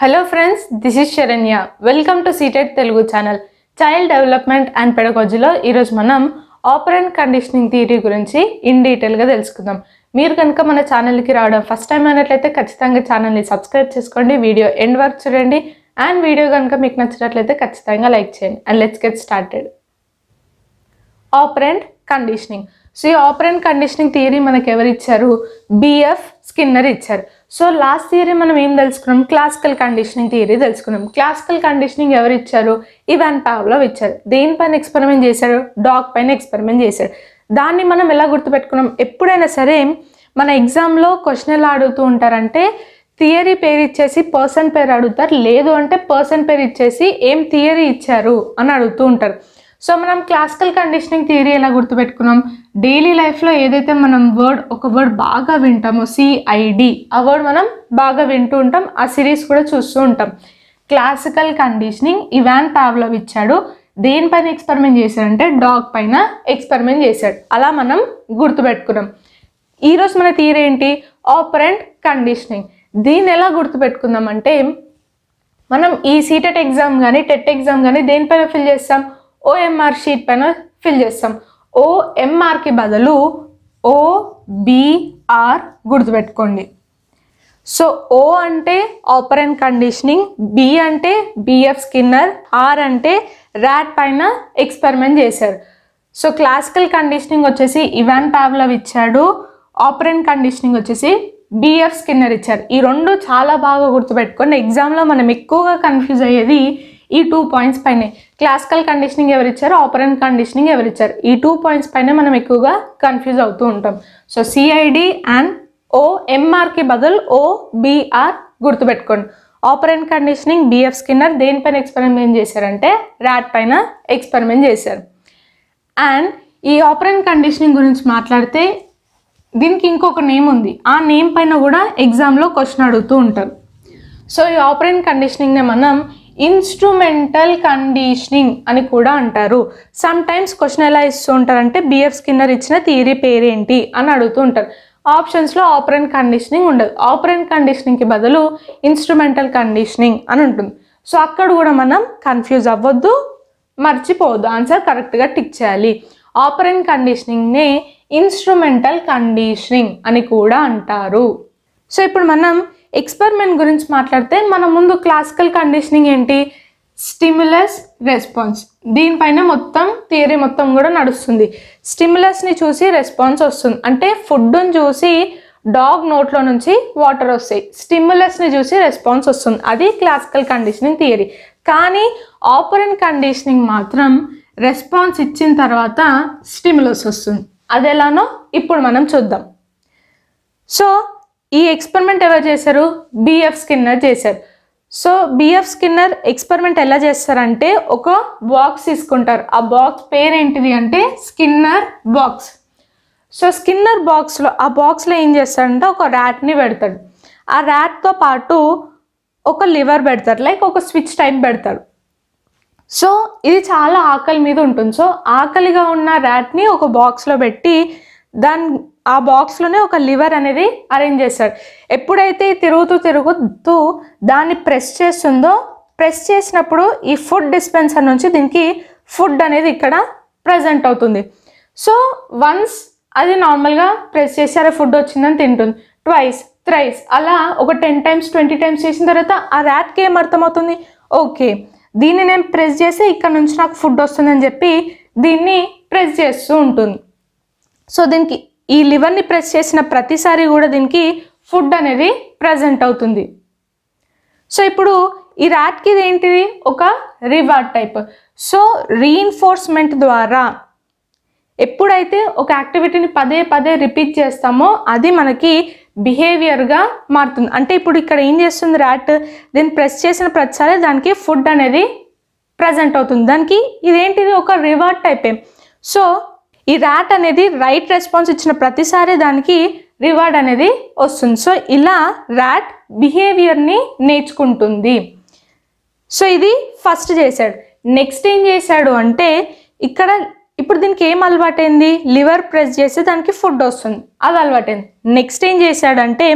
hello friends this is Sharanya welcome to CTET Telugu channel child development and పెడగోజీలో ఈరోజు మనం operant conditioning theory గురించి in డీటెయిల్గా తెలుసుకుందాం మీరు కనుక మన ఛానల్కి రావడం ఫస్ట్ టైం అయినట్లయితే ఖచ్చితంగా ఛానల్ని సబ్స్క్రైబ్ చేసుకోండి వీడియో ఎండ్ వరకు చూడండి అండ్ వీడియో కనుక మీకు నచ్చినట్లయితే ఖచ్చితంగా లైక్ చేయండి and let's get started operant conditioning so ఈ ఆపరెంట్ కండిషనింగ్ థియరీ మనకు ఎవరు ఇచ్చారు బిఎఫ్ స్కిన్నర్ ఇచ్చారు సో లాస్ట్ థియరీ మనం ఏం తెలుసుకున్నాం క్లాసికల్ కండిషనింగ్ థియరీ తెలుసుకున్నాం క్లాసికల్ కండిషనింగ్ ఎవరు ఇచ్చారు ఇవాన్ పావ్లో ఇచ్చారు దేనిపైన ఎక్స్పెరిమెంట్ చేశారు డాగ్ పైన ఎక్స్పెరిమెంట్ చేశారు దాన్ని మనం ఎలా గుర్తుపెట్టుకున్నాం ఎప్పుడైనా సరే మన ఎగ్జామ్లో క్వశ్చన్ ఎలా అడుగుతూ ఉంటారంటే థియరీ పేరు ఇచ్చేసి పర్సన్ పేరు అడుగుతారు లేదు అంటే పర్సన్ పేరు ఇచ్చేసి ఏం థియరీ ఇచ్చారు అని అడుగుతూ ఉంటారు సో మనం క్లాసికల్ కండిషనింగ్ థియరీ ఎలా గుర్తుపెట్టుకున్నాం డైలీ లైఫ్లో ఏదైతే మనం వర్డ్ ఒక వర్డ్ బాగా వింటామో సిఐడి ఆ వర్డ్ మనం బాగా వింటూ ఉంటాం ఆ సిరీస్ కూడా చూస్తూ ఉంటాం క్లాసికల్ కండిషనింగ్ ఇవాన్ పావ్లవ్ ఇచ్చాడు దేనిపైన ఎక్స్పెరిమెంట్ చేశాడంటే డాగ్ పైన ఎక్స్పెరిమెంట్ చేశాడు అలా మనం గుర్తుపెట్టుకున్నాం ఈరోజు మన థియరీ ఏంటి ఆపరెంట్ కండిషనింగ్ దీన్ని ఎలా గుర్తుపెట్టుకుందాం అంటే మనం ఈ సీటెట్ ఎగ్జామ్ e కానీ టెట్ ఎగ్జామ్ e కానీ దేనిపైన ఫిల్ చేస్తాం ఓఎంఆర్ షీట్ పైన ఫిల్ చేస్తాం ఓఎంఆర్కి బదులు ఓబిఆర్ గుర్తుపెట్టుకోండి సో ఓ అంటే ఆపరెంట్ కండిషనింగ్ బి అంటే బిఎఫ్ స్కిన్నర్ ఆర్ అంటే ర్యాట్ పైన ఎక్స్పెరిమెంట్ చేశారు సో క్లాసికల్ కండిషనింగ్ వచ్చేసి ఇవాన్ ప్యావ్లవ్ ఇచ్చాడు ఆపరెంట్ కండిషనింగ్ వచ్చేసి బిఎఫ్ స్కిన్నర్ ఇచ్చారు ఈ రెండు చాలా బాగా గుర్తుపెట్టుకోండి ఎగ్జామ్లో మనం ఎక్కువగా కన్ఫ్యూజ్ అయ్యేది ఈ టూ పాయింట్స్ పైనే క్లాసికల్ కండిషనింగ్ ఎవరిచ్చారు ఆపరెంట్ కండిషనింగ్ ఎవరిచ్చారు ఈ టూ పాయింట్స్ పైన మనం ఎక్కువగా కన్ఫ్యూజ్ అవుతూ ఉంటాం సో సిఐడి అండ్ ఓఎంఆర్కి బదులు ఓబిఆర్ గుర్తుపెట్టుకోండి ఆపరెంట్ కండిషనింగ్ బిఎఫ్ స్కిన్నర్ దేనిపైన ఎక్స్పెరిమెంట్ చేశారంటే ర్యాట్ పైన ఎక్స్పెరిమెంట్ చేశారు అండ్ ఈ ఆపరెంట్ కండిషనింగ్ గురించి మాట్లాడితే దీనికి ఇంకొక నేమ్ ఉంది ఆ నేమ్ పైన కూడా ఎగ్జామ్లో క్వశ్చన్ అడుగుతూ ఉంటారు సో ఈ ఆపరెంట్ కండిషనింగ్నే మనం ఇన్స్ట్రుమెంటల్ కండిషనింగ్ అని కూడా అంటారు సమ్ టైమ్స్ క్వశ్చన్ ఎలా ఇస్తూ ఉంటారంటే బిఎఫ్ స్కిన్నర్ ఇచ్చిన థియరీ పేరేంటి అని అడుగుతూ ఉంటారు ఆప్షన్స్లో ఆపరెంట్ కండిషనింగ్ ఉండదు ఆపరెంట్ కండిషనింగ్కి బదులు ఇన్స్ట్రుమెంటల్ కండిషనింగ్ అని ఉంటుంది సో అక్కడ కూడా మనం కన్ఫ్యూజ్ అవ్వద్దు మర్చిపోవద్దు ఆన్సర్ కరెక్ట్గా టిక్ చేయాలి ఆపరెంట్ కండిషనింగ్నే ఇన్స్ట్రుమెంటల్ కండిషనింగ్ అని కూడా అంటారు సో ఇప్పుడు మనం ఎక్స్పెరిమెంట్ గురించి మాట్లాడితే మన ముందు క్లాసికల్ కండిషనింగ్ ఏంటి స్టిమ్యులస్ రెస్పాన్స్ దీనిపైన మొత్తం థియరీ మొత్తం కూడా నడుస్తుంది స్టిమ్యులస్ని చూసి రెస్పాన్స్ వస్తుంది అంటే ఫుడ్ను చూసి డాగ్ నోట్లో నుంచి వాటర్ వస్తాయి స్టిమ్యులస్ని చూసి రెస్పాన్స్ వస్తుంది అది క్లాసికల్ కండిషనింగ్ థియరీ కానీ ఆపరన్ కండిషనింగ్ మాత్రం రెస్పాన్స్ ఇచ్చిన తర్వాత స్టిమ్యులస్ వస్తుంది అది ఎలానో ఇప్పుడు మనం చూద్దాం సో ఈ ఎక్స్పెరిమెంట్ ఎవరు చేశారు బిఎఫ్ స్కిన్నర్ చేశారు సో బిఎఫ్ స్కిన్నర్ ఎక్స్పెరిమెంట్ ఎలా చేస్తారంటే ఒక బాక్స్ తీసుకుంటారు ఆ బాక్స్ పేరేంటిది అంటే స్కిన్నర్ బాక్స్ సో స్కిన్నర్ బాక్స్లో ఆ బాక్స్లో ఏం చేస్తాడంటే ఒక ర్యాట్ని పెడతాడు ఆ ర్యాట్తో పాటు ఒక లివర్ పెడతారు లైక్ ఒక స్విచ్ టైప్ పెడతాడు సో ఇది చాలా ఆకలి మీద ఉంటుంది సో ఆకలిగా ఉన్న ర్యాట్ని ఒక బాక్స్లో పెట్టి దాని ఆ బాక్స్లోనే ఒక లివర్ అనేది అరేంజ్ చేస్తాడు ఎప్పుడైతే తిరుగుతూ తిరుగుతూ దాన్ని ప్రెస్ చేస్తుందో ప్రెస్ చేసినప్పుడు ఈ ఫుడ్ డిస్పెన్సర్ నుంచి దీనికి ఫుడ్ అనేది ఇక్కడ ప్రజెంట్ అవుతుంది సో వన్స్ అది నార్మల్గా ప్రెస్ చేసారే ఫుడ్ వచ్చిందని తింటుంది ట్వైస్ థ్రైస్ అలా ఒక టెన్ టైమ్స్ ట్వంటీ టైమ్స్ చేసిన తర్వాత ఆ ర్యాట్కి ఏం అర్థమవుతుంది ఓకే దీన్ని నేను ప్రెస్ చేసి ఇక్కడ నుంచి నాకు ఫుడ్ వస్తుందని చెప్పి దీన్ని ప్రెస్ చేస్తూ ఉంటుంది సో దీనికి ఈ లివర్ని ప్రెస్ చేసిన ప్రతిసారి కూడా దీనికి ఫుడ్ అనేది ప్రజెంట్ అవుతుంది సో ఇప్పుడు ఈ ర్యాట్కి ఇది ఏంటిది ఒక రివార్డ్ టైప్ సో రీఎన్ఫోర్స్మెంట్ ద్వారా ఎప్పుడైతే ఒక యాక్టివిటీని పదే పదే రిపీట్ చేస్తామో అది మనకి బిహేవియర్గా మారుతుంది అంటే ఇప్పుడు ఇక్కడ ఏం చేస్తుంది ర్యాట్ దీన్ని ప్రెస్ చేసిన ప్రతిసారి దానికి ఫుడ్ అనేది ప్రజెంట్ అవుతుంది దానికి ఇదేంటిది ఒక రివార్డ్ టైపే సో ఈ ర్యాట్ అనేది రైట్ రెస్పాన్స్ ఇచ్చిన ప్రతిసారి దానికి రివార్డ్ అనేది వస్తుంది సో ఇలా ర్యాట్ బిహేవియర్ని నేర్చుకుంటుంది సో ఇది ఫస్ట్ చేశాడు నెక్స్ట్ ఏం చేశాడు అంటే ఇక్కడ ఇప్పుడు దీనికి ఏం అలవాటైంది లివర్ ప్రెస్ చేస్తే దానికి ఫుడ్ వస్తుంది అది అలవాటైంది నెక్స్ట్ ఏం చేశాడంటే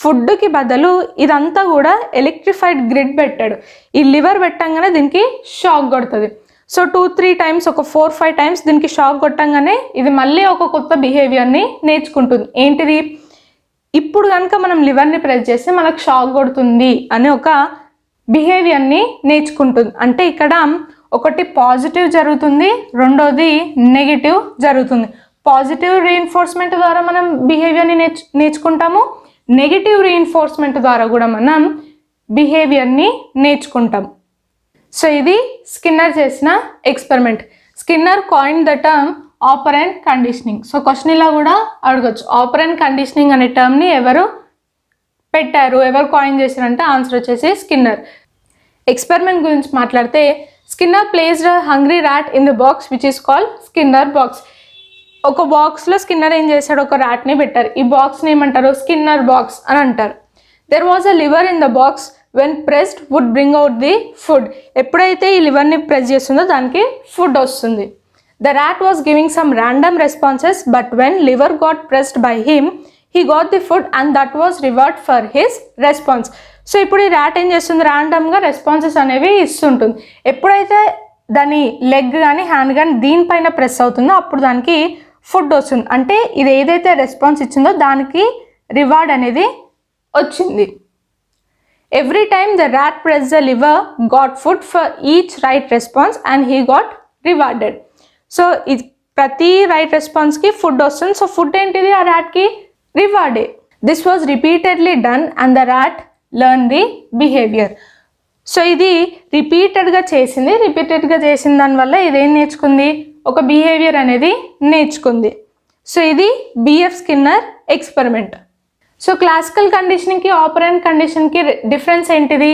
ఫుడ్కి బదులు ఇదంతా కూడా ఎలక్ట్రిఫైడ్ గ్రిడ్ పెట్టాడు ఈ లివర్ పెట్టంగానే దీనికి షాక్ కొడుతుంది సో టూ త్రీ టైమ్స్ ఒక ఫోర్ ఫైవ్ టైమ్స్ దీనికి షాక్ కొట్టంగానే ఇది మళ్ళీ ఒక కొత్త బిహేవియర్ని నేర్చుకుంటుంది ఏంటిది ఇప్పుడు కనుక మనం లివర్ని ప్రెస్ చేస్తే మనకు షాక్ కొడుతుంది అని ఒక బిహేవియర్ని నేర్చుకుంటుంది అంటే ఇక్కడ ఒకటి పాజిటివ్ జరుగుతుంది రెండోది నెగిటివ్ జరుగుతుంది పాజిటివ్ రీఎన్ఫోర్స్మెంట్ ద్వారా మనం బిహేవియర్ని నేర్చు నేర్చుకుంటాము నెగిటివ్ రీఎన్ఫోర్స్మెంట్ ద్వారా కూడా మనం బిహేవియర్ని నేర్చుకుంటాం సో ఇది స్కిన్నర్ చేసిన experiment Skinner coined the term operant conditioning so question ఇలా కూడా అడగచ్చు అండ్ కండిషనింగ్ అనే టర్మ్ని ఎవరు పెట్టారు ఎవరు కాయిన్ చేశారంటే ఆన్సర్ వచ్చేసి స్కిన్నర్ ఎక్స్పెరిమెంట్ గురించి మాట్లాడితే Skinner placed hungry rat in the box which is call Skinner box ఒక బాక్స్లో స్కిన్నర్ ఏం చేశాడు ఒక ర్యాట్ని పెట్టారు ఈ బాక్స్ని ఏమంటారు స్కిన్నర్ బాక్స్ అని అంటారు there was a lever in the box when pressed would bring out the food ఎప్పుడైతే ఈ లివర్ని ప్రెస్ చేస్తుందో దానికి ఫుడ్ వస్తుంది the rat was giving some random responses but when lever got pressed by him he got the food and that was reward for his response so ఇప్పుడు ఈ rat ఏం చేస్తుంది ర్యాండమ్గా రెస్పాన్సెస్ అనేవి ఇస్తుంటుంది ఎప్పుడైతే దాని లెగ్ కానీ హ్యాండ్ కానీ దీనిపైన ప్రెస్ అవుతుందో అప్పుడు దానికి ఫుడ్ వస్తుంది అంటే ఇది ఏదైతే రెస్పాన్స్ ఇచ్చిందో దానికి రివార్డ్ అనేది వచ్చింది every time the rat press the lever got food for each right response and he got rewarded so ఇది ప్రతి రైట్ రెస్పాన్స్కి ఫుడ్ వస్తుంది సో ఫుడ్ ఏంటిది ఆ ర్యాట్కి రివార్డే this was repeatedly done and the rat learn the behaviour so ఇది రిపీటెడ్గా చేసింది రిపీటెడ్గా చేసిన దానివల్ల ఇదేం నేర్చుకుంది ఒక బిహేవియర్ అనేది నేర్చుకుంది సో ఇది BF Skinner experiment so classical కండిషన్కి ఆపరెంట్ కండిషన్కి డిఫరెన్స్ ఏంటిది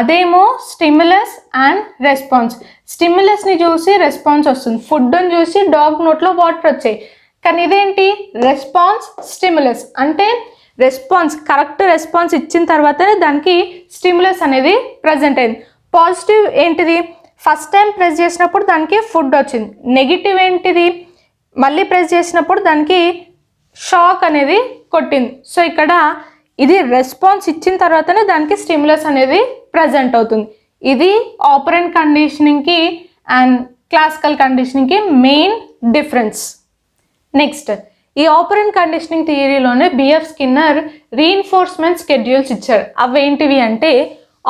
అదేమో స్టిమ్యులస్ అండ్ రెస్పాన్స్ స్టిమ్యులస్ని చూసి రెస్పాన్స్ వస్తుంది ఫుడ్ని చూసి డాగ్ నోట్లో వాటర్ వచ్చాయి కానీ ఇదేంటి రెస్పాన్స్ స్టిమ్యులస్ అంటే రెస్పాన్స్ కరెక్ట్ రెస్పాన్స్ ఇచ్చిన తర్వాత దానికి స్టిమ్యులస్ అనేది ప్రజెంట్ అయింది పాజిటివ్ ఏంటిది ఫస్ట్ టైం ప్రెస్ చేసినప్పుడు దానికి ఫుడ్ వచ్చింది నెగిటివ్ ఏంటిది మళ్ళీ ప్రెస్ చేసినప్పుడు దానికి షాక్ అనేది కొట్టింది సో ఇక్కడ ఇది రెస్పాన్స్ ఇచ్చిన తర్వాతనే దానికి స్టిమ్యులస్ అనేది ప్రజెంట్ అవుతుంది ఇది ఆపరెన్ కండిషనింగ్కి అండ్ క్లాసికల్ కండిషనింగ్కి మెయిన్ డిఫరెన్స్ నెక్స్ట్ ఈ ఆపరెన్ కండిషనింగ్ థియరీలోనే బిఎఫ్ స్కిన్నర్ రీఎన్ఫోర్స్మెంట్ స్కెడ్యూల్స్ ఇచ్చారు అవేంటివి అంటే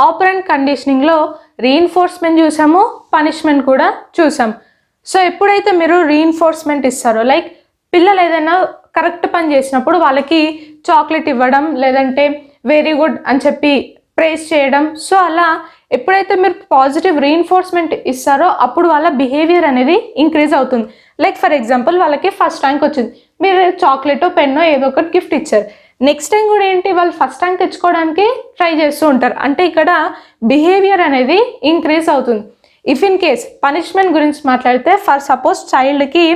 ఆపరెంట్ కండిషనింగ్లో రీఎన్ఫోర్స్మెంట్ చూసాము పనిష్మెంట్ కూడా చూసాం సో ఎప్పుడైతే మీరు రీఎన్ఫోర్స్మెంట్ ఇస్తారో లైక్ పిల్లలు ఏదైనా కరెక్ట్ పని చేసినప్పుడు వాళ్ళకి చాక్లెట్ ఇవ్వడం లేదంటే వెరీ గుడ్ అని చెప్పి ప్రేస్ చేయడం సో అలా ఎప్పుడైతే మీరు పాజిటివ్ రీఎన్ఫోర్స్మెంట్ ఇస్తారో అప్పుడు వాళ్ళ బిహేవియర్ అనేది ఇంక్రీజ్ అవుతుంది లైక్ ఫర్ ఎగ్జాంపుల్ వాళ్ళకి ఫస్ట్ ర్యాంక్ వచ్చింది మీరు చాక్లెట్ పెన్నో ఏదో ఒకటి గిఫ్ట్ ఇచ్చారు నెక్స్ట్ టైం కూడా ఏంటి వాళ్ళు ఫస్ట్ ర్యాంక్ తెచ్చుకోవడానికి ట్రై చేస్తూ ఉంటారు అంటే ఇక్కడ బిహేవియర్ అనేది ఇంక్రీజ్ అవుతుంది ఇఫ్ ఇన్ కేస్ పనిష్మెంట్ గురించి మాట్లాడితే ఫర్ సపోజ్ చైల్డ్కి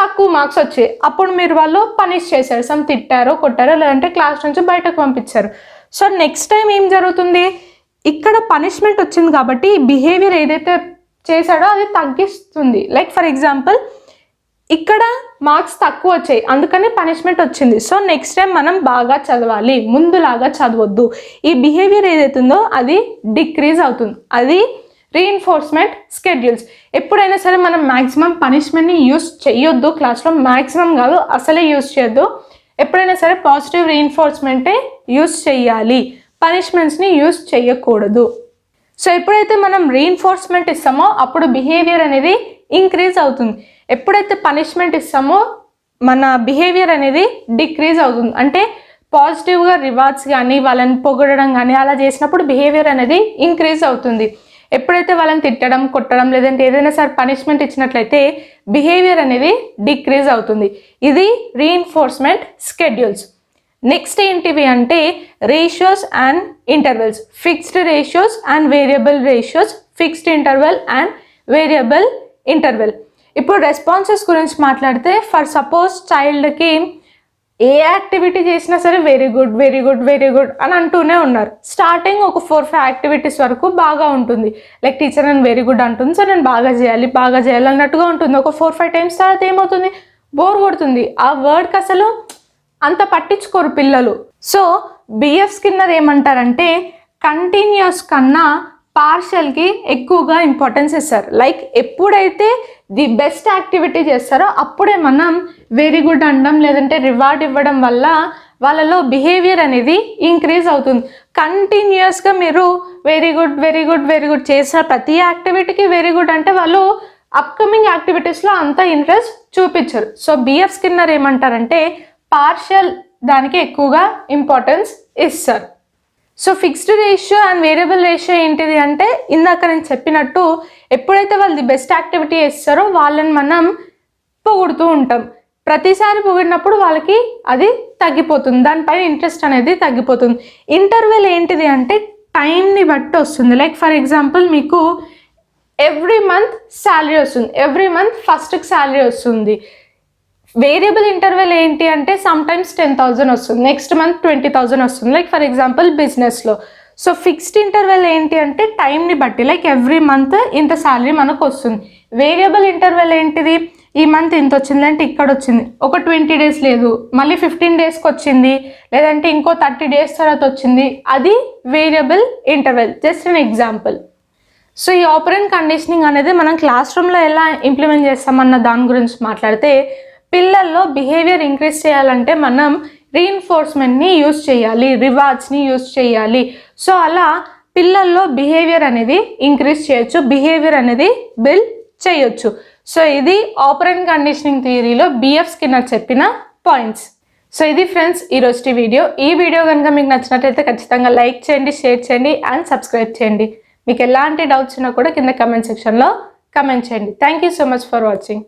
తక్కువ మార్క్స్ వచ్చాయి అప్పుడు మీరు వాళ్ళు పనిష్ చేశారు సమ్ తిట్టారో కొట్టారో లేదంటే క్లాస్ నుంచి బయటకు పంపించారు సో నెక్స్ట్ టైం ఏం జరుగుతుంది ఇక్కడ పనిష్మెంట్ వచ్చింది కాబట్టి బిహేవియర్ ఏదైతే చేశాడో అది తగ్గిస్తుంది లైక్ ఫర్ ఎగ్జాంపుల్ ఇక్కడ మార్క్స్ తక్కువ వచ్చాయి అందుకని పనిష్మెంట్ వచ్చింది సో నెక్స్ట్ టైం మనం బాగా చదవాలి ముందులాగా చదవద్దు ఈ బిహేవియర్ ఏదైతుందో అది డిక్రీజ్ అవుతుంది అది రీఎన్ఫోర్స్మెంట్ స్కెడ్యూల్స్ ఎప్పుడైనా సరే మనం మ్యాక్సిమం పనిష్మెంట్ని యూస్ చేయొద్దు క్లాస్లో మ్యాక్సిమం కాదు అసలే యూస్ చేయొద్దు ఎప్పుడైనా సరే పాజిటివ్ రీఎన్ఫోర్స్మెంటే యూస్ చేయాలి పనిష్మెంట్స్ని యూస్ చేయకూడదు సో ఎప్పుడైతే మనం రీఎన్ఫోర్స్మెంట్ ఇస్తామో అప్పుడు బిహేవియర్ అనేది ఇంక్రీజ్ అవుతుంది ఎప్పుడైతే పనిష్మెంట్ ఇస్తామో మన బిహేవియర్ అనేది డిక్రీజ్ అవుతుంది అంటే పాజిటివ్గా రివార్డ్స్ కానీ వాళ్ళని పొగడడం కానీ అలా చేసినప్పుడు బిహేవియర్ అనేది ఇంక్రీజ్ అవుతుంది ఎప్పుడైతే వాళ్ళని తిట్టడం కొట్టడం లేదంటే ఏదైనా సరే పనిష్మెంట్ ఇచ్చినట్లయితే బిహేవియర్ అనేది డిక్రీజ్ అవుతుంది ఇది రీఎన్ఫోర్స్మెంట్ స్కెడ్యూల్స్ నెక్స్ట్ ఏంటివి అంటే ratios and intervals fixed ratios and variable ratios fixed interval and variable interval ఇప్పుడు రెస్పాన్సెస్ గురించి మాట్లాడితే ఫర్ సపోజ్ చైల్డ్కి ఏ యాక్టివిటీ చేసినా సరే very good very good very good అని అంటూనే ఉన్నారు స్టార్టింగ్ ఒక ఫోర్ ఫైవ్ యాక్టివిటీస్ వరకు బాగా ఉంటుంది లైక్ టీచర్ నేను వెరీ గుడ్ అంటుంది సో నేను బాగా చేయాలి బాగా చేయాలి అన్నట్టుగా ఉంటుంది ఒక ఫోర్ ఫైవ్ టైమ్స్ తర్వాత ఏమవుతుంది బోర్ కొడుతుంది ఆ వర్డ్కి అసలు అంత పట్టించుకోరు పిల్లలు సో బిఎఫ్స్ కింద ఏమంటారంటే కంటిన్యూస్ కన్నా పార్షల్కి ఎక్కువగా ఇంపార్టెన్స్ ఇస్తారు లైక్ ఎప్పుడైతే ది బెస్ట్ యాక్టివిటీ చేస్తారో అప్పుడే మనం వెరీ గుడ్ అనడం లేదంటే రివార్డ్ ఇవ్వడం వల్ల వాళ్ళలో బిహేవియర్ అనేది ఇంక్రీజ్ అవుతుంది కంటిన్యూస్గా మీరు very good very good very good చేసిన ప్రతి యాక్టివిటీకి వెరీ గుడ్ అంటే వాళ్ళు అప్కమింగ్ యాక్టివిటీస్లో అంత ఇంట్రెస్ట్ చూపించరు సో బిఎఫ్ స్కిన్నర్ ఏమంటారంటే పార్షియల్ దానికి ఎక్కువగా ఇంపార్టెన్స్ ఇస్తారు so fixed ratio and variable ratio ఏంటిది అంటే ఇందాక నేను చెప్పినట్టు ఎప్పుడైతే వాళ్ళు బెస్ట్ యాక్టివిటీ వేస్తారో వాళ్ళని మనం పొగుడుతూ ఉంటాం ప్రతిసారి పొగిడినప్పుడు వాళ్ళకి అది తగ్గిపోతుంది దానిపైన ఇంట్రెస్ట్ అనేది తగ్గిపోతుంది ఇంటర్వెల్ ఏంటిది అంటే టైంని బట్టి వస్తుంది లైక్ ఫర్ ఎగ్జాంపుల్ మీకు ఎవ్రీ మంత్ శాలరీ వస్తుంది ఎవ్రీ మంత్ ఫస్ట్కి శాలరీ వస్తుంది వేరియబుల్ ఇంటర్వెల్ ఏంటి అంటే సమ్ టైమ్స్ టెన్ థౌజండ్ వస్తుంది నెక్స్ట్ మంత్ ట్వంటీ థౌజండ్ వస్తుంది లైక్ ఫర్ ఎగ్జాంపుల్ బిజినెస్లో సో ఫిక్స్డ్ ఇంటర్వెల్ ఏంటి అంటే టైంని బట్టి లైక్ ఎవ్రీ మంత్ ఇంత శాలరీ మనకు వస్తుంది వేరియబుల్ ఇంటర్వెల్ ఏంటిది ఈ మంత్ ఇంత వచ్చింది అంటే ఇక్కడ వచ్చింది ఒక ట్వంటీ డేస్ లేదు మళ్ళీ ఫిఫ్టీన్ డేస్కి వచ్చింది లేదంటే ఇంకో థర్టీ డేస్ తర్వాత వచ్చింది అది variable interval just an example so ఈ ఆపరెంట్ కండిషనింగ్ అనేది మనం క్లాస్ రూమ్లో ఎలా ఇంప్లిమెంట్ చేస్తామన్న దాని గురించి మాట్లాడితే పిల్లల్లో బిహేవియర్ ఇంక్రీజ్ చేయాలంటే మనం రీఎన్ఫోర్స్మెంట్ని యూజ్ చేయాలి రివార్డ్స్ని యూజ్ చేయాలి సో అలా పిల్లల్లో బిహేవియర్ అనేది ఇంక్రీజ్ చేయొచ్చు బిహేవియర్ అనేది బిల్ చేయొచ్చు సో ఇది ఆపరెంట్ కండిషనింగ్ థియరీలో బిఎఫ్ స్కిన్నర్ చెప్పిన పాయింట్స్ సో ఇది ఫ్రెండ్స్ ఈరోజు వీడియో ఈ వీడియో కనుక మీకు నచ్చినట్లయితే ఖచ్చితంగా లైక్ చేయండి షేర్ చేయండి అండ్ సబ్స్క్రైబ్ చేయండి మీకు ఎలాంటి డౌట్స్ ఉన్నా కూడా కింద కమెంట్ సెక్షన్లో కమెంట్ చేయండి thank so much for watching